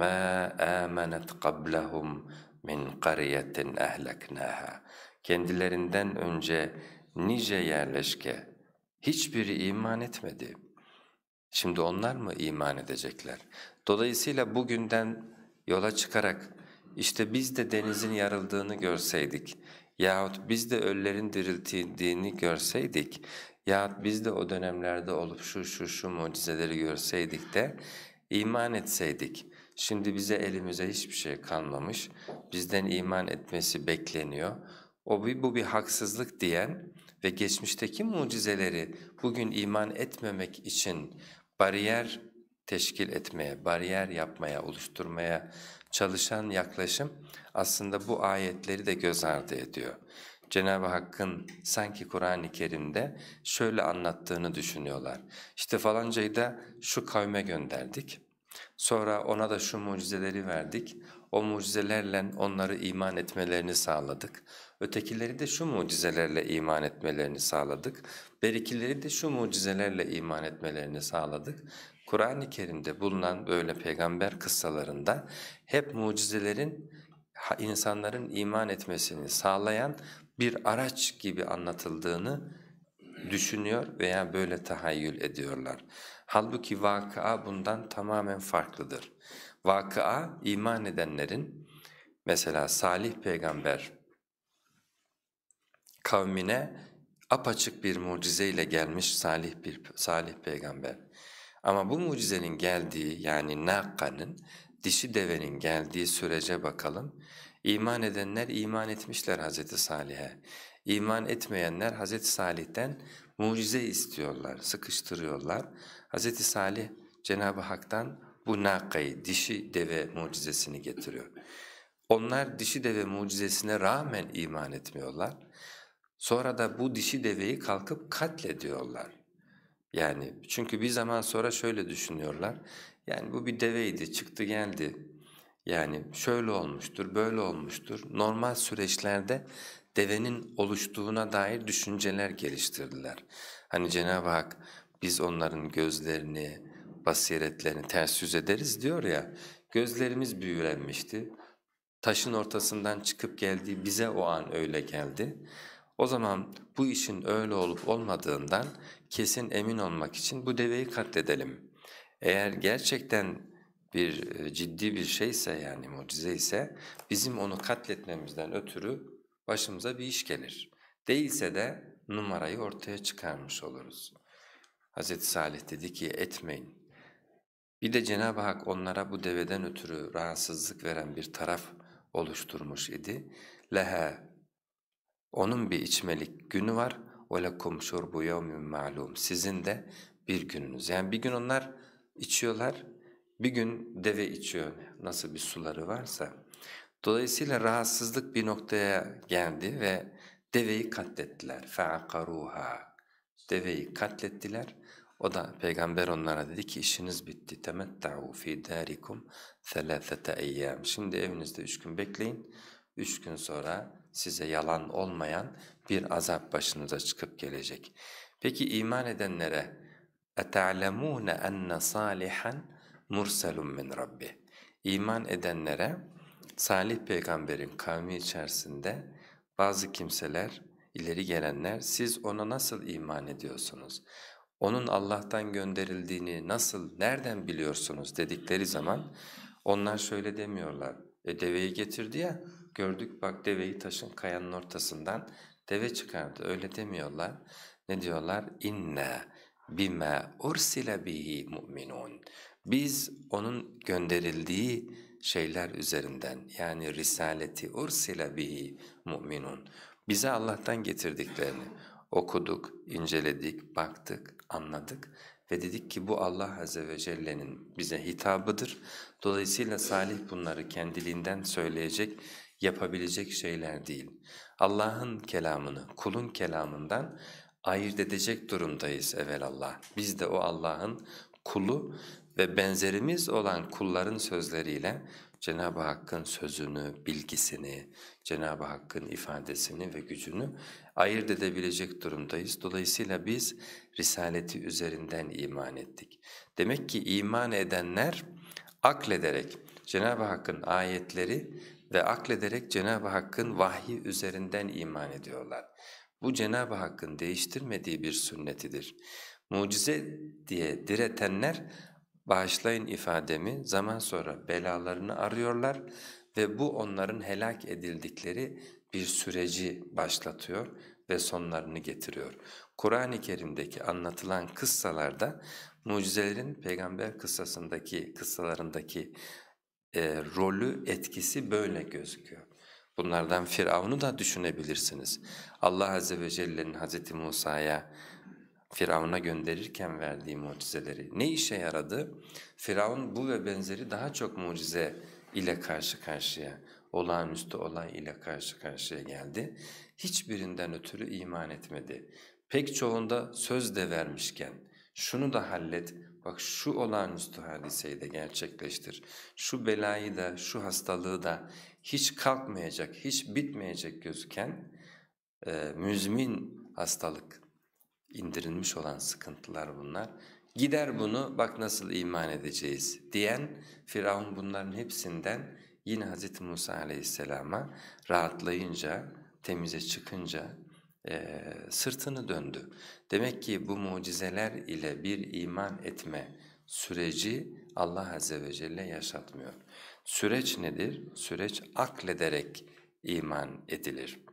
مَا آمَنَتْ قَبْلَهُمْ مِنْ قَرِيَةٍ اَهْلَكْنَاهَا Kendilerinden önce nice yerleşke hiçbiri iman etmedi. Şimdi onlar mı iman edecekler? Dolayısıyla bugünden yola çıkarak işte biz de denizin yarıldığını görseydik yahut biz de öllerin diriltildiğini görseydik yahut biz de o dönemlerde olup şu şu şu mucizeleri görseydik de iman etseydik Şimdi bize elimize hiçbir şey kalmamış, bizden iman etmesi bekleniyor. O bir, bu bir haksızlık diyen ve geçmişteki mucizeleri bugün iman etmemek için bariyer teşkil etmeye, bariyer yapmaya, oluşturmaya çalışan yaklaşım aslında bu ayetleri de göz ardı ediyor. Cenab-ı Hakk'ın sanki Kur'an-ı Kerim'de şöyle anlattığını düşünüyorlar. İşte falancayı da şu kavme gönderdik. Sonra ona da şu mucizeleri verdik. O mucizelerle onları iman etmelerini sağladık. Ötekileri de şu mucizelerle iman etmelerini sağladık. Berikileri de şu mucizelerle iman etmelerini sağladık. Kur'an-ı Kerim'de bulunan böyle peygamber kıssalarında hep mucizelerin insanların iman etmesini sağlayan bir araç gibi anlatıldığını düşünüyor veya böyle tahayyül ediyorlar. Halbuki vakıa bundan tamamen farklıdır. Vakıa iman edenlerin mesela Salih peygamber kavmine apaçık bir mucizeyle gelmiş Salih bir Salih peygamber. Ama bu mucizenin geldiği yani nakkanın, dişi devenin geldiği sürece bakalım. İman edenler iman etmişler Hazreti Salih'e. İman etmeyenler Hazreti Salih'ten mucize istiyorlar, sıkıştırıyorlar. Hz. Salih Cenab-ı Hak'tan bu nakayı, dişi deve mucizesini getiriyor. Onlar dişi deve mucizesine rağmen iman etmiyorlar. Sonra da bu dişi deveyi kalkıp katlediyorlar. Yani çünkü bir zaman sonra şöyle düşünüyorlar. Yani bu bir deveydi, çıktı geldi. Yani şöyle olmuştur, böyle olmuştur. Normal süreçlerde devenin oluştuğuna dair düşünceler geliştirdiler. Hani Cenab-ı Hak biz onların gözlerini, basiretlerini ters yüz ederiz diyor ya, gözlerimiz büyülenmişti. Taşın ortasından çıkıp geldiği bize o an öyle geldi. O zaman bu işin öyle olup olmadığından kesin emin olmak için bu deveyi katledelim. Eğer gerçekten bir e, ciddi bir şeyse yani mucize ise bizim onu katletmemizden ötürü başımıza bir iş gelir. Değilse de numarayı ortaya çıkarmış oluruz. Hazreti Salih dedi ki etmeyin. Bir de Cenab-ı Hak onlara bu deveden ötürü rahatsızlık veren bir taraf oluşturmuş idi. Lehe onun bir içmelik günü var. وَلَكُمْ شُرْبُ يَوْمٍ malum? Sizin de bir gününüz. Yani bir gün onlar içiyorlar, bir gün deve içiyor nasıl bir suları varsa. Dolayısıyla rahatsızlık bir noktaya geldi ve deveyi katlettiler. فَعَقَرُوهَا deveyi katlettiler. O da peygamber onlara dedi ki işiniz bitti. Temetta'u fi darikum thalathata eyyam. Şimdi evinizde üç gün bekleyin. Üç gün sonra size yalan olmayan bir azap başınıza çıkıp gelecek. Peki iman edenlere اَتَعْلَمُونَ اَنَّ salihan, مُرْسَلٌ min رَبِّهِ İman edenlere Salih peygamberin kavmi içerisinde bazı kimseler ileri gelenler siz ona nasıl iman ediyorsunuz? Onun Allah'tan gönderildiğini nasıl, nereden biliyorsunuz dedikleri zaman onlar şöyle demiyorlar. E deveyi getirdi ya gördük bak deveyi taşın kayanın ortasından deve çıkardı öyle demiyorlar. Ne diyorlar? İnna bima ursile bihi mu'minun. Biz onun gönderildiği şeyler üzerinden yani risaleti ursila bihi mu'minun bize Allah'tan getirdiklerini okuduk, inceledik, baktık, anladık ve dedik ki bu Allah Azze ve Celle'nin bize hitabıdır. Dolayısıyla Salih bunları kendiliğinden söyleyecek, yapabilecek şeyler değil. Allah'ın kelamını, kulun kelamından ayırt edecek durumdayız evvelallah. Biz de o Allah'ın kulu ve benzerimiz olan kulların sözleriyle Cenab-ı Hakk'ın sözünü, bilgisini, Cenab-ı Hakk'ın ifadesini ve gücünü ayırt edebilecek durumdayız. Dolayısıyla biz risaleti üzerinden iman ettik. Demek ki iman edenler aklederek Cenab-ı Hakk'ın ayetleri ve aklederek Cenab-ı Hakk'ın vahyi üzerinden iman ediyorlar. Bu Cenab-ı Hakk'ın değiştirmediği bir sünnetidir. Mucize diye diretenler bağışlayın ifademi zaman sonra belalarını arıyorlar ve bu onların helak edildikleri bir süreci başlatıyor ve sonlarını getiriyor. Kur'an-ı Kerim'deki anlatılan kıssalarda mucizelerin peygamber kıssasındaki kıssalarındaki e, rolü, etkisi böyle gözüküyor. Bunlardan Firavun'u da düşünebilirsiniz. Allah Azze ve Celle'nin Hz. Musa'ya Firavun'a gönderirken verdiği mucizeleri. Ne işe yaradı? Firavun bu ve benzeri daha çok mucize ile karşı karşıya, olağanüstü olay ile karşı karşıya geldi. Hiçbirinden ötürü iman etmedi. Pek çoğunda söz de vermişken, şunu da hallet, bak şu olağanüstü hadiseyi de gerçekleştir, şu belayı da, şu hastalığı da hiç kalkmayacak, hiç bitmeyecek gözüken, e, müzmin hastalık indirilmiş olan sıkıntılar bunlar. Gider bunu bak nasıl iman edeceğiz diyen Firavun bunların hepsinden yine Hz. Musa aleyhisselama rahatlayınca, temize çıkınca e, sırtını döndü. Demek ki bu mucizeler ile bir iman etme süreci Allah Azze ve Celle yaşatmıyor. Süreç nedir? Süreç aklederek iman edilir.